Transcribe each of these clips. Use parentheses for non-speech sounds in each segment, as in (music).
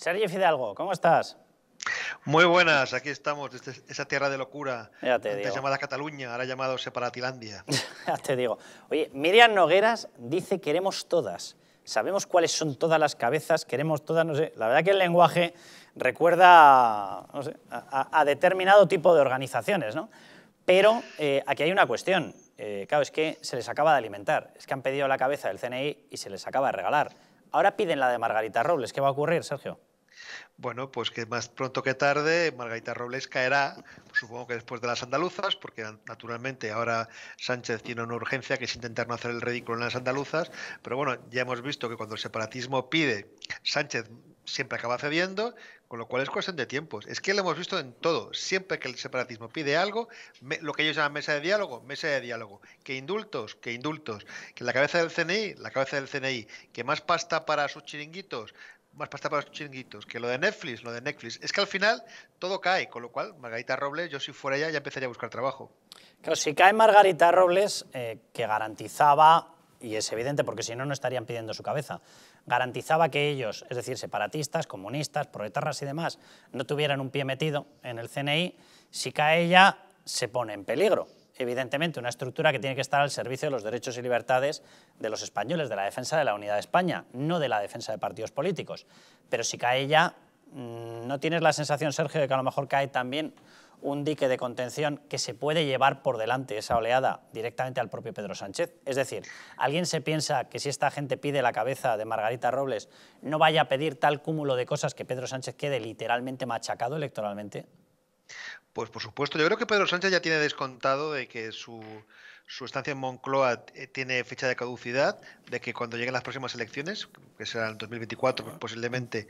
Sergio Fidalgo, ¿cómo estás? Muy buenas, aquí estamos, esa tierra de locura, ya antes llamada Cataluña, ahora llamado Separatilandia. (laughs) ya te digo. Oye, Miriam Nogueras dice queremos todas, sabemos cuáles son todas las cabezas, queremos todas, no sé, la verdad que el lenguaje recuerda a, determinado tipo de organizaciones, ¿no? Pero eh, aquí hay una cuestión, eh, claro, es que se les acaba de alimentar, es que han pedido la cabeza del CNI y se les acaba de regalar. Ahora piden la de Margarita Robles, ¿qué va a ocurrir, Sergio? bueno, pues que más pronto que tarde Margarita Robles caerá, supongo que después de las andaluzas, porque naturalmente ahora Sánchez tiene una urgencia que es intentar no hacer el ridículo en las andaluzas, pero bueno, ya hemos visto que cuando el separatismo pide, Sánchez siempre acaba cediendo, con lo cual es cuestión de tiempos. Es que lo hemos visto en todo, siempre que el separatismo pide algo, lo que ellos llaman mesa de diálogo, mesa de diálogo, que indultos, que indultos, que la cabeza del CNI, la cabeza del CNI, que más pasta para sus chiringuitos, más pasta para los chinguitos, que lo de Netflix, lo de Netflix. Es que al final todo cae, con lo cual, Margarita Robles, yo si fuera ella ya empezaría a buscar trabajo. Claro, si cae Margarita Robles, eh, que garantizaba, y es evidente porque si no, no estarían pidiendo su cabeza, garantizaba que ellos, es decir, separatistas, comunistas, proetarras y demás, no tuvieran un pie metido en el CNI, si cae ella, se pone en peligro evidentemente, una estructura que tiene que estar al servicio de los derechos y libertades de los españoles, de la defensa de la unidad de España, no de la defensa de partidos políticos. Pero si cae ya, mm, ¿no tienes la sensación, Sergio, de que a lo mejor cae también un dique de contención que se puede llevar por delante esa oleada directamente al propio Pedro Sánchez. Es decir, ¿alguien se piensa que si esta gente pide la cabeza de Margarita Robles, no vaya a pedir tal cúmulo de cosas que Pedro Sánchez quede literalmente machacado electoralmente? Pues por supuesto, yo creo que Pedro Sánchez ya tiene descontado de que su, estancia en Moncloa eh, tiene fecha de caducidad, de que cuando lleguen las próximas elecciones, que será en 2024 posiblemente,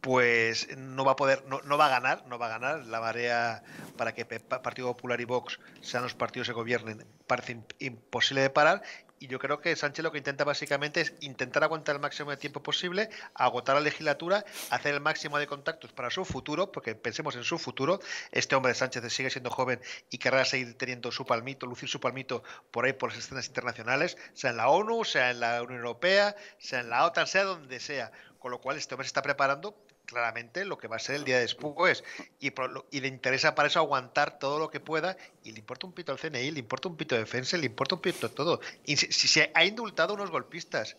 pues no va a poder, no, va a ganar, no va a ganar. La marea para que Partido Popular y Vox sean los partidos que gobiernen parece imposible de parar y yo creo que Sánchez lo que intenta básicamente es intentar aguantar el máximo de tiempo posible, agotar la legislatura, hacer el máximo de contactos para su futuro, porque pensemos en su futuro. Este hombre de Sánchez sigue siendo joven y querrá seguir teniendo su palmito, lucir su palmito por ahí, por las escenas internacionales, sea en la ONU, sea en la Unión Europea, sea en la OTAN, sea donde sea. Con lo cual, este hombre se está preparando claramente lo que va a ser el día después. Y, y le interesa para eso aguantar todo lo que pueda. Y le importa un pito al CNI, le importa un pito de defensa, le importa un pito todo. Y si, se ha indultado a unos golpistas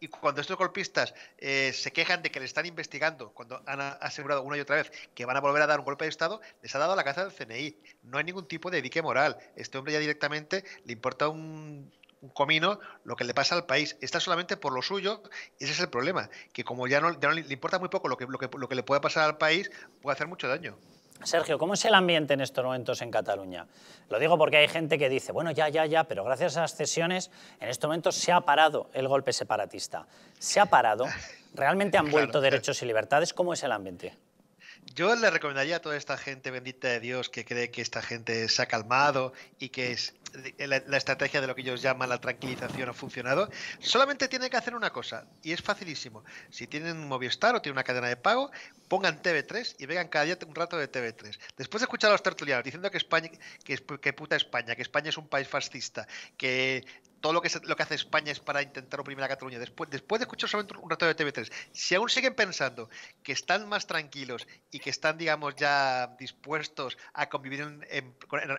y cuando estos golpistas eh, se quejan de que le están investigando, cuando han asegurado una y otra vez que van a volver a dar un golpe de Estado, les ha dado la caza del CNI. No hay ningún tipo de dique moral. Este hombre ya directamente le importa un un comino lo que le pasa al país. Está solamente por lo suyo, ese es el problema, que como ya no, le importa muy poco lo que, le pueda pasar al país, puede hacer mucho daño. Sergio, ¿cómo es el ambiente en estos momentos en Cataluña? Lo digo porque hay gente que dice, bueno, ya, ya, ya, pero gracias a las cesiones en estos momentos se ha parado el golpe separatista. Se ha parado, (laughs) realmente han vuelto derechos y libertades. ¿Cómo es el ambiente? Yo le recomendaría a toda esta gente bendita de Dios que cree que esta gente se ha calmado y que es eh, la, estrategia de lo que ellos llaman la tranquilización ha funcionado. Solamente tiene que hacer una cosa y es facilísimo. Si tienen un Movistar o tienen una cadena de pago, pongan TV3 y vean cada día un rato de TV3. Después de escuchar a los tertulianos diciendo que España, que, que puta España, que España es un país fascista, que todo lo que, lo que hace España es para intentar oprimir a Cataluña. Después, después de escuchar solamente un rato de TV3, si aún siguen pensando que están más tranquilos y que están, digamos, ya dispuestos a convivir en,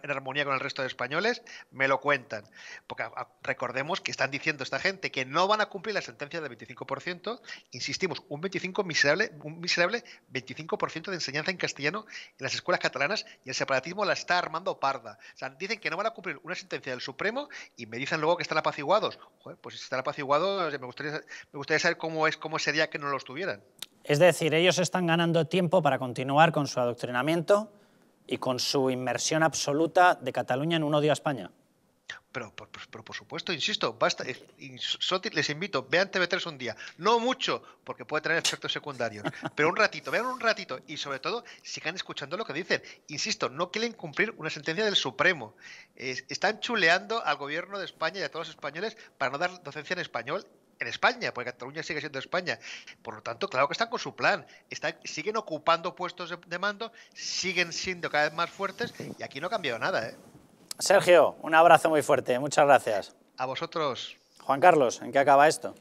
armonía con el resto de españoles, me lo cuentan. Porque recordemos que están diciendo esta gente que no van a cumplir la sentencia del 25%, insistimos, un 25 miserable, un miserable 25% de enseñanza en castellano en las escuelas catalanas y el separatismo la está armando parda. O sea, dicen que no van a cumplir una sentencia del Supremo y me dicen luego que están están apaciguados. pues si están apaciguados, me gustaría, me gustaría saber cómo, es, cómo sería que no los tuvieran. Es decir, ellos están ganando tiempo para continuar con su adoctrinamiento y con su inmersión absoluta de Cataluña en un odio a España. Pero, por supuesto, insisto, basta, eh, les invito, vean TV3 un día, no mucho, porque puede tener efectos secundarios, pero un ratito, vean un ratito y sobre todo sigan escuchando lo que dicen. Insisto, no quieren cumplir una sentencia del Supremo. están chuleando al gobierno de España y a todos los españoles para no dar docencia en español en España, porque Cataluña sigue siendo España. Por lo tanto, claro que están con su plan. Están, siguen ocupando puestos de, de mando, siguen siendo cada vez más fuertes y aquí no ha cambiado nada. ¿eh? Sergio, un abrazo muy fuerte, muchas gracias. A vosotros. Juan Carlos, ¿en qué acaba esto?